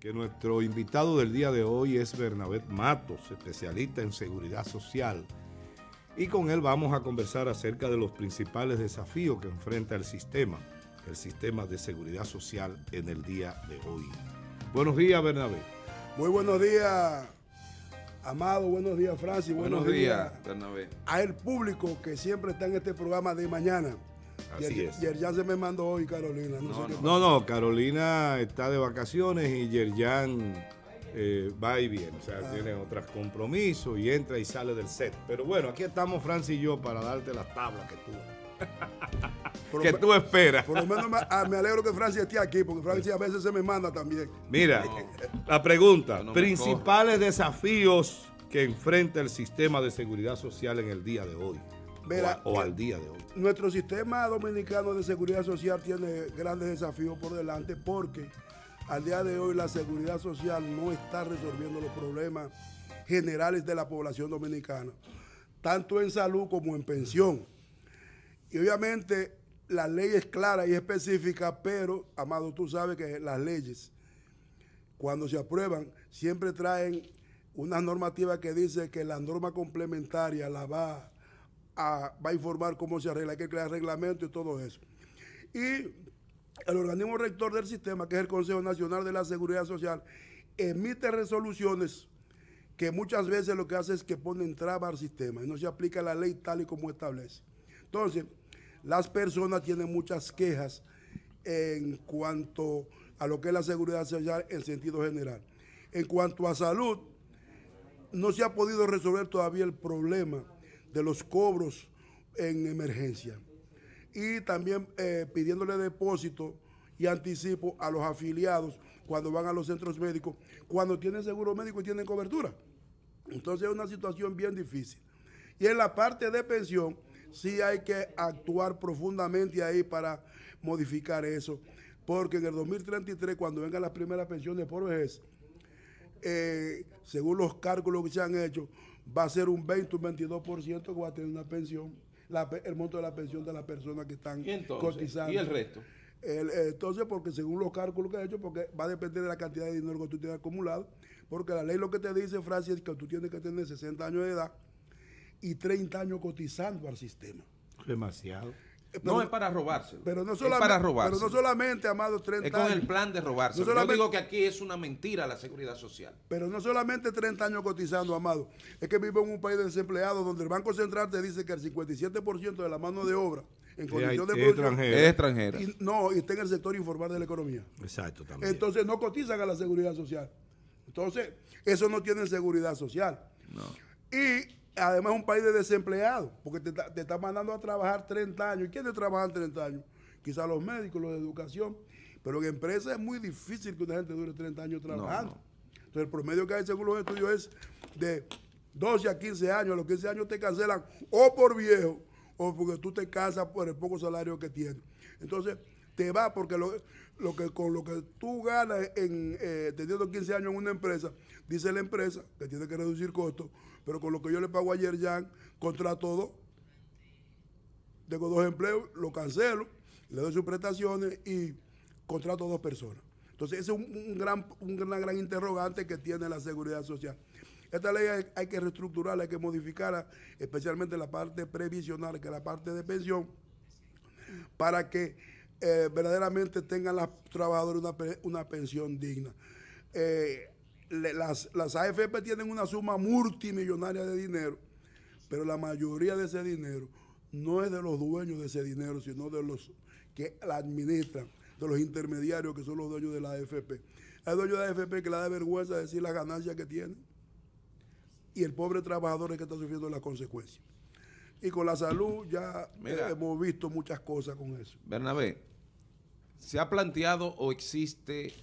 que nuestro invitado del día de hoy es Bernabé Matos, especialista en seguridad social. Y con él vamos a conversar acerca de los principales desafíos que enfrenta el sistema, el sistema de seguridad social en el día de hoy. Buenos días, Bernabé. Muy buenos días, Amado. Buenos días, Francis. Buenos, días, días, Bernabé. A el público que siempre está en este programa de mañana. Yerjan se me mandó hoy, Carolina. No, no, Carolina está de vacaciones y Yerjan eh, va y viene. O sea, ah. tiene otros compromisos y entra y sale del set. Pero bueno, aquí estamos, Francis y yo, para darte las tablas que tú. que tú esperas. Por lo menos me, ah, me alegro que Francia esté aquí, porque Francia a veces se me manda también. Mira, la pregunta, principales desafíos que enfrenta el sistema de seguridad social en el día de hoy o, al eh, día de hoy. Nuestro sistema dominicano de seguridad social tiene grandes desafíos por delante porque al día de hoy la seguridad social no está resolviendo los problemas generales de la población dominicana, tanto en salud como en pensión. Y obviamente la ley es clara y específica, pero, Amado, tú sabes que las leyes, cuando se aprueban, siempre traen una normativa que dice que la norma complementaria la va va a informar cómo se arregla, hay que crear reglamento y todo eso. Y el organismo rector del sistema, que es el Consejo Nacional de la Seguridad Social, emite resoluciones que muchas veces lo que hace es que ponen traba al sistema y no se aplica la ley tal y como establece. Entonces, las personas tienen muchas quejas en cuanto a lo que es la seguridad social en sentido general. En cuanto a salud, no se ha podido resolver todavía el problema de los cobros en emergencia. Y también eh, pidiéndole depósito y anticipo a los afiliados cuando van a los centros médicos, cuando tienen seguro médico y tienen cobertura. Entonces es una situación bien difícil. Y en la parte de pensión, sí hay que actuar profundamente ahí para modificar eso, porque en el 2033, cuando vengan las primeras pensiones por vejez, eh, según los cálculos que se han hecho, va a ser un 20, un 22% que va a tener una pensión, el monto de la pensión de las personas que están cotizando. ¿Y el resto? Eh, entonces, porque según los cálculos que he hecho, porque va a depender de la cantidad de dinero que tú tienes acumulado, porque la ley lo que te dice, Francia, es que tú tienes que tener 60 años de edad y 30 años cotizando al sistema. Demasiado. Eh, no es para robárselo. Pero no solamente, para robarse. Pero no solamente, amado, 30 años. Es con el plan de robarse. Yo digo que aquí es una mentira la seguridad social. Pero no solamente 30 años cotizando, amado. Es que vivo en un país desempleado donde el Banco Central te dice que el 57% de la mano de obra en condición de producción es extranjera. no, y está en el sector informal de la economía. Exacto, también. Entonces no cotizan a la seguridad social. Entonces, eso no tiene seguridad social. No. Y además es un país de desempleados, porque te, te están mandando a trabajar 30 años. ¿Y quiénes trabajan 30 años? Quizás los médicos, los de educación. Pero en empresa es muy difícil que una gente dure 30 años trabajando. Entonces el promedio que hay según los estudios es de 12 a 15 años. A los 15 años te cancelan o por viejo o porque tú te casas por el poco salario que tienes. Entonces te va porque lo, que con lo que tú ganas en eh, teniendo 15 años en una empresa, dice la empresa que tiene que reducir costos, pero con lo que yo le pago ayer ya contrato dos. Tengo dos empleos, lo cancelo, le doy sus prestaciones y contrato dos personas. Entonces, ese es un, gran, una gran interrogante que tiene la seguridad social. Esta ley hay, hay, que reestructurarla, hay que modificarla, especialmente la parte previsional, que es la parte de pensión, para que eh, verdaderamente tengan los trabajadores una, pensión digna. Eh, las, AFP tienen una suma multimillonaria de dinero, pero la mayoría de ese dinero no es de los dueños de ese dinero, sino de los que la administran, de los intermediarios que son los dueños de la AFP. Hay dueños de la AFP que le da vergüenza decir la ganancia que tienen y el pobre trabajador es que está sufriendo las consecuencias. Y con la salud ya eh, hemos visto muchas cosas con eso. Bernabé, ¿se ha planteado o existe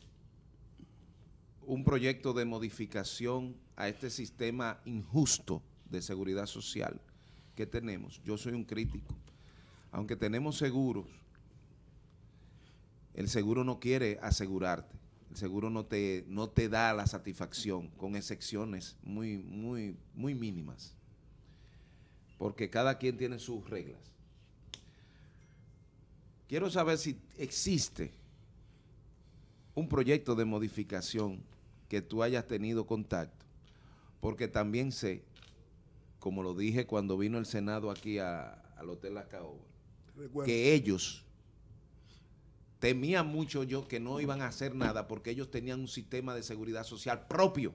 un proyecto de modificación a este sistema injusto de seguridad social que tenemos? Yo soy un crítico. Aunque tenemos seguros, el seguro no quiere asegurarte. El seguro no te, no te da la satisfacción, con excepciones muy, muy, muy mínimas porque cada quien tiene sus reglas. Quiero saber si existe un proyecto de modificación que tú hayas tenido contacto, porque también sé, como lo dije cuando vino el Senado aquí al Hotel La Caoba, que ellos temían mucho yo que no iban a hacer nada porque ellos tenían un sistema de seguridad social propio.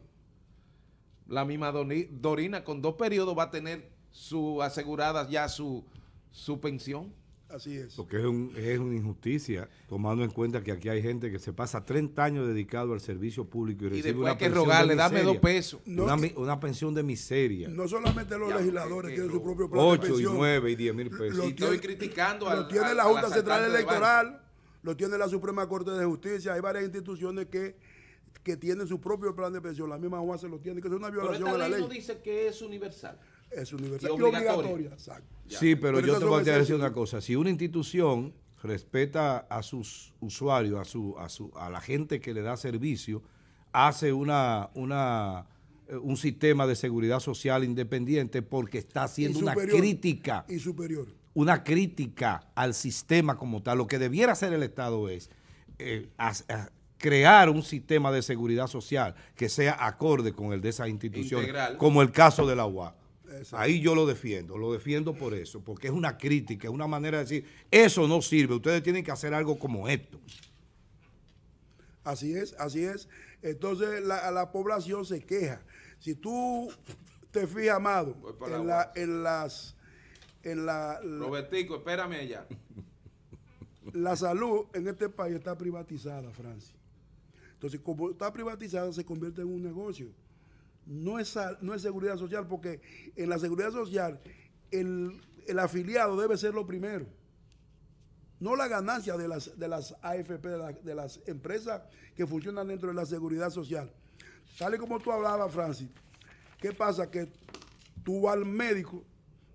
La misma Dorina con dos periodos va a tener su asegurada ya su, su pensión. Así es. Porque es, un, es, una injusticia, tomando en cuenta que aquí hay gente que se pasa 30 años dedicado al servicio público y, recibe una hay que rogarle, dame dos pesos. una, pensión de miseria. No solamente los legisladores eh, tienen su eh, propio plan de pensión. y 9 y 10 mil pesos. Lo estoy criticando Lo tiene la Junta Central Electoral, lo tiene la Suprema Corte de Justicia, hay varias instituciones que que tienen su propio plan de pensión, la misma Juan se lo tiene, que es una violación Pero ley la ley. no dice que es universal. Es universal obligatoria. Sí, pero, yo te voy a decir una cosa. Si una institución respeta a sus usuarios, a su, a su, a la gente que le da servicio, hace una, una eh, un sistema de seguridad social independiente porque está haciendo una crítica. Y superior. Una crítica al sistema como tal. Lo que debiera hacer el Estado es eh, crear un sistema de seguridad social que sea acorde con el de esa institución como el caso de la Ahí yo lo defiendo, lo defiendo por eso, porque es una crítica, es una manera de decir, eso no sirve, ustedes tienen que hacer algo como esto. Así es, así es. Entonces la, población se queja. Si tú te fijas, Amado, en, la, en, las... En la, Robertico, espérame allá. La salud en este país está privatizada, Francia. Entonces, como está privatizada, se convierte en un negocio no es, no es seguridad social, porque en la seguridad social el, afiliado debe ser lo primero. No la ganancia de las, de las AFP, de, las empresas que funcionan dentro de la seguridad social. Tal y como tú hablabas, Francis, ¿qué pasa? Que tú vas al médico,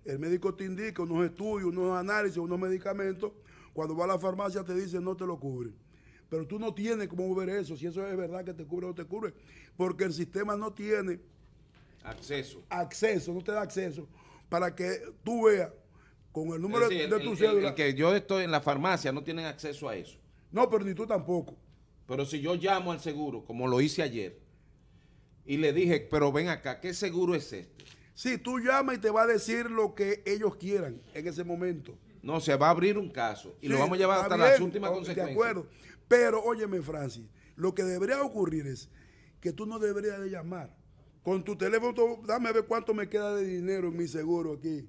el médico te indica unos estudios, unos análisis, unos medicamentos. Cuando va a la farmacia te dice no te lo cubre. Pero tú no tienes cómo ver eso, si eso es verdad que te cubre o no te cubre, porque el sistema no tiene acceso. Acceso, no te da acceso para que tú veas con el número de, tu cédula. que yo estoy en la farmacia no tienen acceso a eso. No, pero ni tú tampoco. Pero si yo llamo al seguro, como lo hice ayer, y le dije, pero ven acá, ¿qué seguro es este? Sí, tú llamas y te va a decir lo que ellos quieran en ese momento. No, se va a abrir un caso y lo vamos a llevar hasta las últimas consecuencias. De acuerdo. Pero, óyeme, Francis, lo que debería ocurrir es que tú no deberías de llamar. Con tu teléfono, dame a ver cuánto me queda de dinero en mi seguro aquí.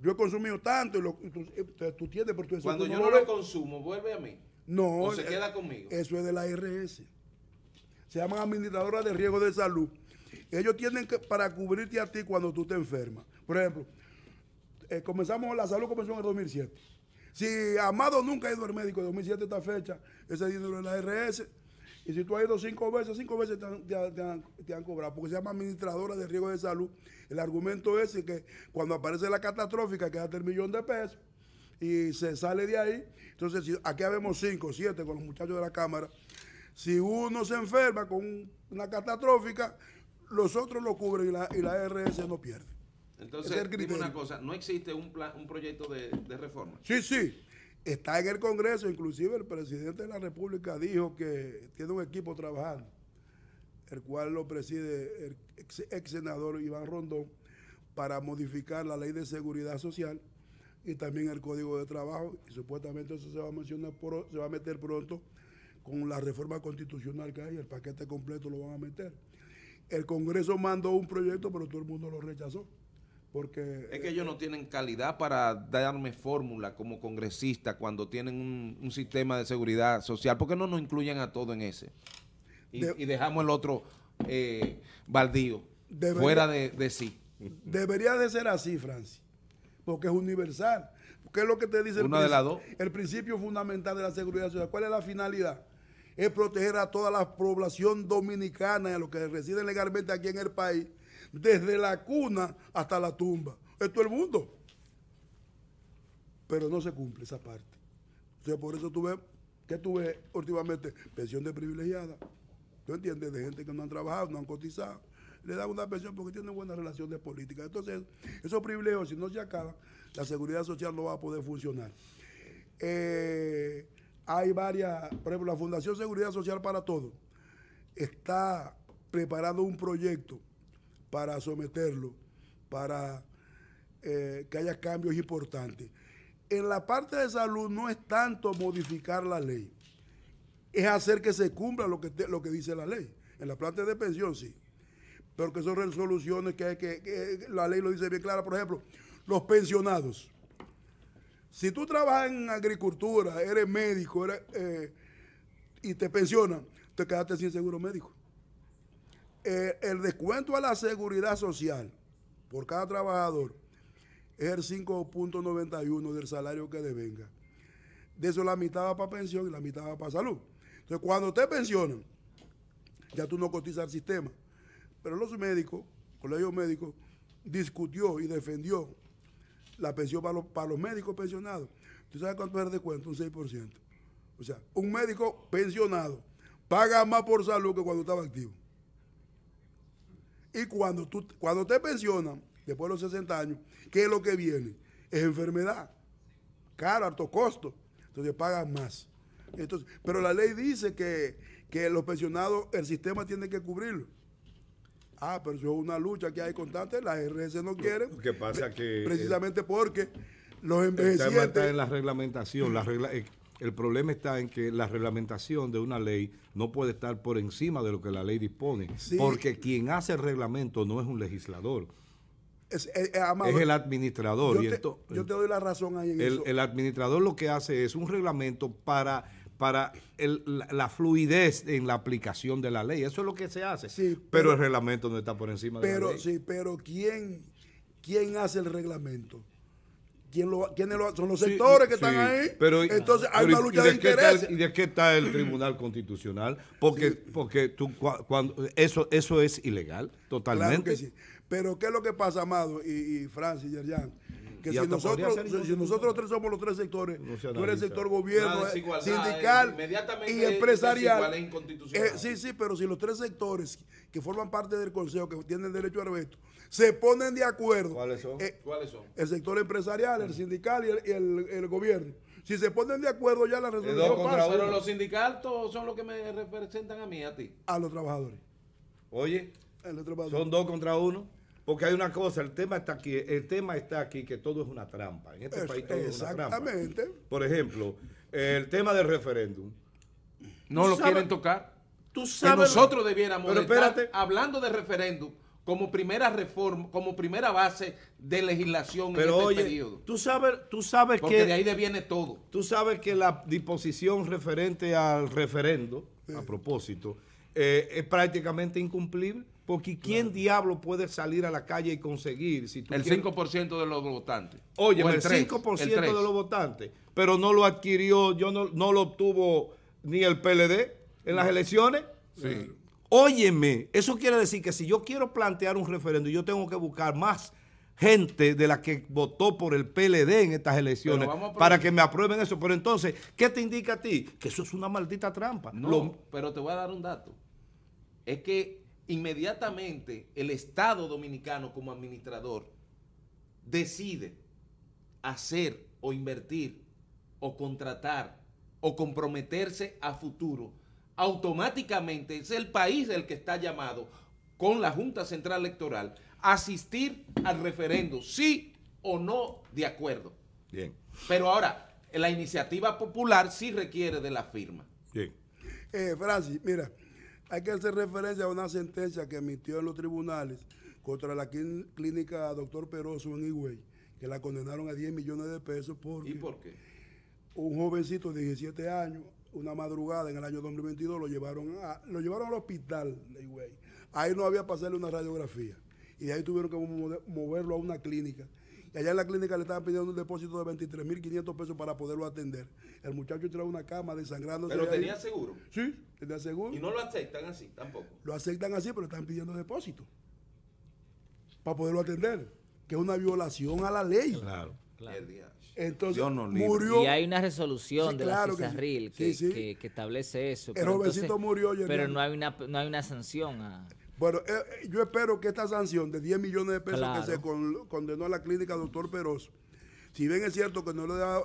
Yo he consumido tanto y, lo, eh, tú, tienes por tu Cuando yo no lo, consumo, vuelve a mí. No. se eh, queda conmigo. Eso es de la RS. Se llaman Administradora de riesgo de salud. Ellos tienen que, para cubrirte a ti cuando tú te enfermas. Por ejemplo, eh, comenzamos, la salud comenzó en el 2007. Si Amado nunca ha ido al médico de 2007 esta fecha, ese dinero es la RS. Y si tú has ido cinco veces, cinco veces te han, cobrado, porque se llama administradora de riesgo de salud. El argumento es que cuando aparece la catastrófica, quédate el millón de pesos y se sale de ahí. Entonces, aquí habemos cinco, siete con los muchachos de la Cámara. Si uno se enferma con una catastrófica, los otros lo cubren y la RS no pierde. Entonces, dime una cosa, ¿no existe un, plan, un proyecto de, reforma? Sí, sí. Está en el Congreso, inclusive el presidente de la República dijo que tiene un equipo trabajando, el cual lo preside el ex, senador Iván Rondón, para modificar la ley de seguridad social y también el código de trabajo, y supuestamente eso se va a mencionar se va a meter pronto con la reforma constitucional que hay, el paquete completo lo van a meter. El Congreso mandó un proyecto, pero todo el mundo lo rechazó es que eh, ellos no tienen calidad para darme fórmula como congresista cuando tienen un, sistema de seguridad social. porque no nos incluyen a todos en ese? Y, dejamos el otro eh, baldío fuera de, sí. Debería de ser así, Francis, porque es universal. ¿Qué es lo que te dice el, de el principio fundamental de la seguridad social? ¿Cuál es la finalidad? Es proteger a toda la población dominicana y a los que residen legalmente aquí en el país desde la cuna hasta la tumba. Es todo el mundo. Pero no se cumple esa parte. O sea, por eso tuve, que tuve últimamente pensión de privilegiada. ¿Tú entiendes? De gente que no han trabajado, no han cotizado. Le dan una pensión porque tienen buenas relaciones políticas. Entonces, esos privilegios, si no se acaban, la seguridad social no va a poder funcionar. Eh, hay varias, por ejemplo, la Fundación Seguridad Social para Todos está preparando un proyecto para someterlo, para eh, que haya cambios importantes. En la parte de salud no es tanto modificar la ley, es hacer que se cumpla lo que, lo que dice la ley. En la parte de pensión sí, pero que son resoluciones que, que la ley lo dice bien clara. Por ejemplo, los pensionados. Si tú trabajas en agricultura, eres médico eh, y te pensionan, te quedaste sin seguro médico. Eh, el descuento a la seguridad social por cada trabajador es el 5.91 del salario que devenga. De eso la mitad va para pensión y la mitad va para salud. Entonces, cuando te pensionan, ya tú no cotizas al sistema. Pero los médicos, colegio médico, discutió y defendió la pensión para para los médicos pensionados. ¿Tú sabes cuánto es el descuento? Un 6%. O sea, un médico pensionado paga más por salud que cuando estaba activo. Y cuando, tú, cuando te pensionan, después de los 60 años, ¿qué es lo que viene? Es enfermedad. Caro, alto costo. Entonces pagan más. Entonces, pero la ley dice que, los pensionados, el sistema tiene que cubrirlo. Ah, pero eso es una lucha que hay constante, la RS no quiere, ¿Qué pasa que... Precisamente porque los envejecientes... en la reglamentación, la regla, eh, el problema está en que la reglamentación de una ley no puede estar por encima de lo que la ley dispone, porque quien hace el reglamento no es un legislador. Es, eh, eh, el administrador. Yo, te, doy la razón ahí en eso. El administrador lo que hace es un reglamento para para la, fluidez en la aplicación de la ley. Eso es lo que se hace. pero, el reglamento no está por encima de la ley. Sí, pero ¿quién, quién hace el reglamento? ¿Quiénes son los sectores que están ahí? Entonces hay una lucha de, interés. ¿Y de qué está el Tribunal Constitucional? Porque, porque tú, cuando, eso, eso es ilegal, totalmente. pero ¿qué es lo que pasa, Amado y, y Francis y que si nosotros, nosotros tres somos los tres sectores, tú eres el sector gobierno, eh, sindical y empresarial. Eh, sí, sí, pero si los tres sectores que forman parte del Consejo, que tienen derecho a esto se ponen de acuerdo. ¿Cuáles son? Eh, ¿Cuáles son? El sector empresarial, el sindical y el, gobierno. Si se ponen de acuerdo ya la resolución pasa. Pero los sindicatos son los que me representan a mí, a ti. A los trabajadores. Oye, son dos contra uno. Porque hay una cosa, el tema está aquí, el tema está aquí que todo es una trampa. En este país todo es una trampa. Exactamente. Por ejemplo, el tema del referéndum. No lo quieren tocar. Tú sabes. nosotros debiéramos pero espérate. hablando de referéndum como primera reforma, como primera base de legislación pero en este oye, periodo. Tú sabes, tú sabes Porque que de ahí viene todo. Tú sabes que la disposición referente al referendo, a propósito, eh, es prácticamente incumplible porque ¿quién diablo puede salir a la calle y conseguir? Si tú el 5% de los votantes. Oye, el, 5% de los votantes. Pero no lo adquirió, yo no, lo obtuvo ni el PLD en las elecciones. Sí. Óyeme, eso quiere decir que si yo quiero plantear un referéndum, yo tengo que buscar más gente de la que votó por el PLD en estas elecciones para que me aprueben eso. Pero entonces, ¿qué te indica a ti? Que eso es una maldita trampa. No, pero te voy a dar un dato. Es que inmediatamente el Estado dominicano como administrador decide hacer o invertir o contratar o comprometerse a futuro, automáticamente es el país el que está llamado con la Junta Central Electoral a asistir al referendo, sí o no de acuerdo. Bien. Pero ahora, la iniciativa popular sí requiere de la firma. Bien. Eh, Francis, mira, hay que hacer referencia a una sentencia que emitió en los tribunales contra la clínica Doctor Peroso en Higüey, que la condenaron a 10 millones de pesos porque... ¿Y por qué? Un jovencito de 17 años, una madrugada en el año 2022, lo llevaron, a, lo llevaron al hospital de Higüey. Ahí no había para hacerle una radiografía. Y de ahí tuvieron que moverlo a una clínica y allá en la clínica le estaban pidiendo un depósito de 23.500 pesos para poderlo atender. El muchacho trae una cama desangrando. ¿Pero tenía seguro? Sí, tenía seguro. ¿Y no lo aceptan así tampoco? Lo aceptan así, pero están pidiendo depósito para poderlo atender, que es una violación a la ley. Claro. Claro. Entonces murió. Y hay una resolución de la que, establece eso. El pero jovencito murió. Pero no hay, una, no hay una sanción a. Bueno, eh, eh, yo espero que esta sanción de 10 millones de pesos que se condenó a la clínica doctor Peros, si bien es cierto que no le da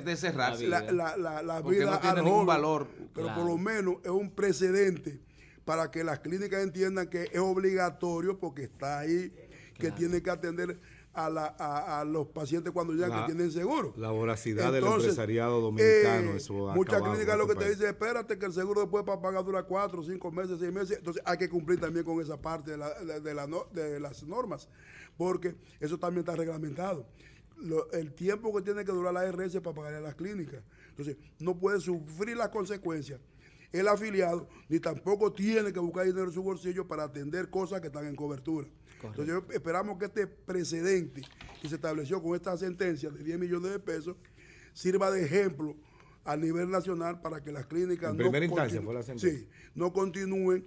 de cerrar la, la, la, vida no valor. Pero por lo menos es un precedente para que las clínicas entiendan que es obligatorio porque está ahí, que tiene que atender a, los pacientes cuando ya que tienen seguro. La voracidad del empresariado dominicano. Eh, Muchas clínicas lo que te dice, espérate que el seguro después para pagar dura cuatro, cinco meses, seis meses. Entonces hay que cumplir también con esa parte de, la, de, las normas, porque eso también está reglamentado. el tiempo que tiene que durar la RS para pagar a las clínicas. Entonces, no puede sufrir las consecuencias el afiliado, ni tampoco tiene que buscar dinero en su bolsillo para atender cosas que están en cobertura. Entonces esperamos que este precedente que se estableció con esta sentencia de 10 millones de pesos sirva de ejemplo a nivel nacional para que las clínicas en no, primera instancia la Sí, no continúen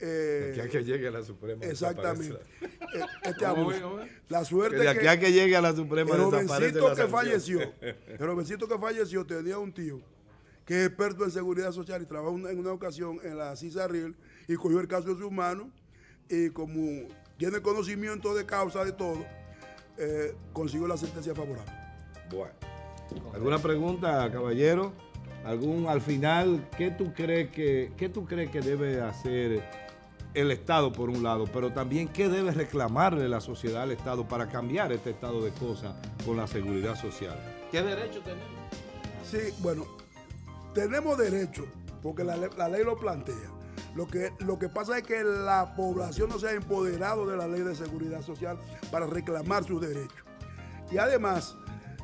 eh, que llegue a la Suprema. Exactamente. Eh, este la suerte que que llegue a la Suprema. El jovencito que falleció, el jovencito que falleció tenía un tío que es experto en seguridad social y trabajó en una ocasión en la CISARIL y cogió el caso de su manos y como tiene conocimiento de causa de todo, eh, consiguió la sentencia favorable. Bueno. ¿Alguna pregunta, caballero? ¿Algún al final qué tú crees que tú crees que debe hacer el Estado por un lado, pero también qué debe reclamarle la sociedad al Estado para cambiar este estado de cosas con la seguridad social? ¿Qué derecho tenemos? Sí, bueno, tenemos derecho porque la ley lo plantea lo que, lo que pasa es que la población no se ha empoderado de la ley de seguridad social para reclamar sus derechos. Y además,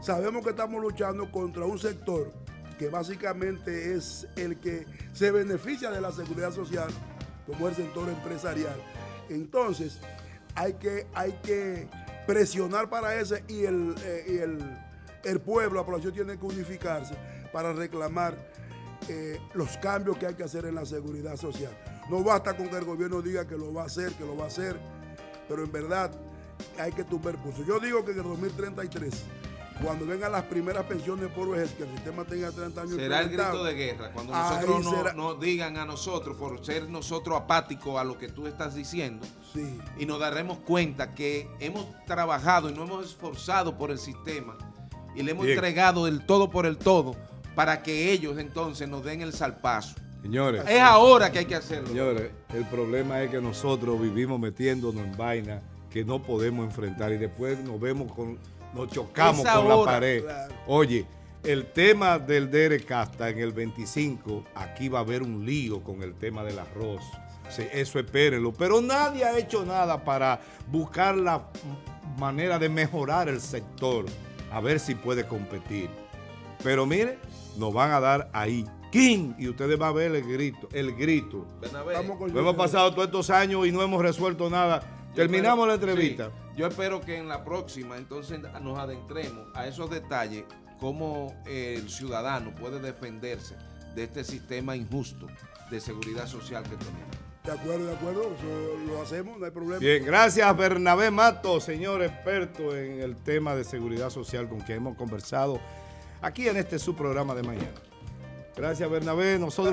sabemos que estamos luchando contra un sector que básicamente es el que se beneficia de la seguridad social, como el sector empresarial. Entonces, hay que, hay que presionar para ese y el, eh, el, el pueblo, la población tiene que unificarse para reclamar eh, los cambios que hay que hacer en la seguridad social. No basta con que el gobierno diga que lo va a hacer, que lo va a hacer, pero en verdad hay que tumbar Yo digo que en el 2033 cuando vengan las primeras pensiones por vejez, que el sistema tenga 30 años. Será el grito de guerra, cuando nosotros nos no digan a nosotros, por ser nosotros apáticos a lo que tú estás diciendo, y nos daremos cuenta que hemos trabajado y no hemos esforzado por el sistema, y le hemos entregado el todo por el todo, para que ellos entonces nos den el salpazo. Señores. Es ahora que hay que hacerlo. Señores, el problema es que nosotros vivimos metiéndonos en vaina que no podemos enfrentar y después nos vemos con, nos chocamos con la pared. Oye, el tema del Dere Casta en el 25, aquí va a haber un lío con el tema del arroz. Sí, eso espérenlo. Pero nadie ha hecho nada para buscar la manera de mejorar el sector, a ver si puede competir. Pero mire, nos van a dar ahí. King Y ustedes van a ver el grito, el grito. Lo hemos pasado todos estos años y no hemos resuelto nada. Terminamos la entrevista. yo espero que en la próxima entonces nos adentremos a esos detalles, cómo el ciudadano puede defenderse de este sistema injusto de seguridad social que tenemos. De acuerdo, de acuerdo, lo hacemos, no hay problema. Bien, gracias Bernabé Mato, señor experto en el tema de seguridad social con quien hemos conversado aquí en este su programa de mañana. Gracias, Bernabé. Nosotros